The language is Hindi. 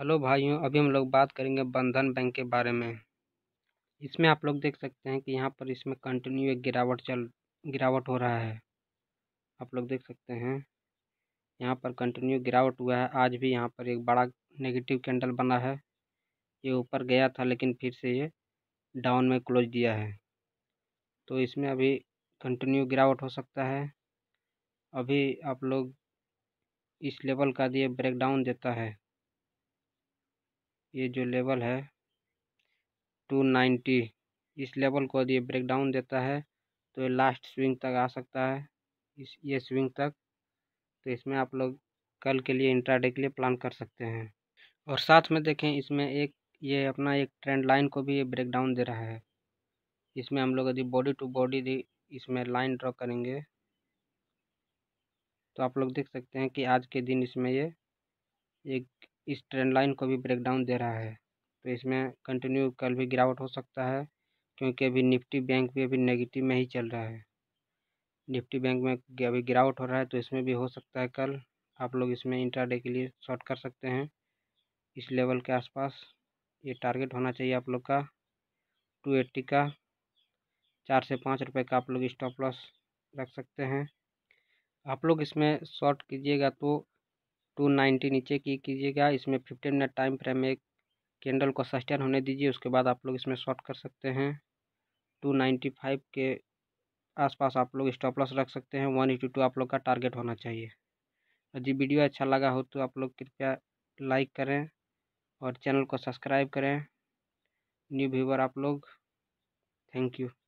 हेलो भाइयों अभी हम लोग बात करेंगे बंधन बैंक के बारे में इसमें आप लोग देख सकते हैं कि यहाँ पर इसमें कंटिन्यू एक गिरावट चल गिरावट हो रहा है आप लोग देख सकते हैं यहाँ पर कंटिन्यू गिरावट हुआ है आज भी यहाँ पर एक बड़ा नेगेटिव कैंडल बना है ये ऊपर गया था लेकिन फिर से ये डाउन में क्लोज दिया है तो इसमें अभी कंटिन्यू गिरावट हो सकता है अभी आप लोग इस लेवल का दिए ब्रेकडाउन देता है ये जो लेवल है टू नाइन्टी इस लेवल को यदि ब्रेक डाउन देता है तो ये लास्ट स्विंग तक आ सकता है इस ये स्विंग तक तो इसमें आप लोग कल के लिए इंट्राडे के लिए प्लान कर सकते हैं और साथ में देखें इसमें एक ये अपना एक ट्रेंड लाइन को भी ये ब्रेक डाउन दे रहा है इसमें हम लोग यदि बॉडी टू बॉडी इसमें लाइन ड्रॉ करेंगे तो आप लोग देख सकते हैं कि आज के दिन इसमें ये एक इस ट्रेंड लाइन को भी ब्रेकडाउन दे रहा है तो इसमें कंटिन्यू कल भी गिरावट हो सकता है क्योंकि अभी निफ्टी बैंक भी अभी नेगेटिव में ही चल रहा है निफ्टी बैंक में अभी गिरावट हो रहा है तो इसमें भी हो सकता है कल आप लोग इसमें इंट्राडे के लिए शॉर्ट कर सकते हैं इस लेवल के आसपास ये टारगेट होना चाहिए आप लोग का टू एट्टी का चार से पाँच रुपये का आप लोग स्टॉप लॉस रख सकते हैं आप लोग इसमें शॉर्ट कीजिएगा तो टू नाइन्टी नीचे की कीजिएगा इसमें फिफ्टीन मिनट टाइम फ्रेम में कैंडल को सस्टेन होने दीजिए उसके बाद आप लोग इसमें शॉर्ट कर सकते हैं टू नाइन्टी फाइव के आसपास आप लोग स्टॉप लॉस रख सकते हैं वन एटी टू आप लोग का टारगेट होना चाहिए और जी वीडियो अच्छा लगा हो तो आप लोग कृपया लाइक करें और चैनल को सब्सक्राइब करें न्यू व्यूवर आप लोग थैंक यू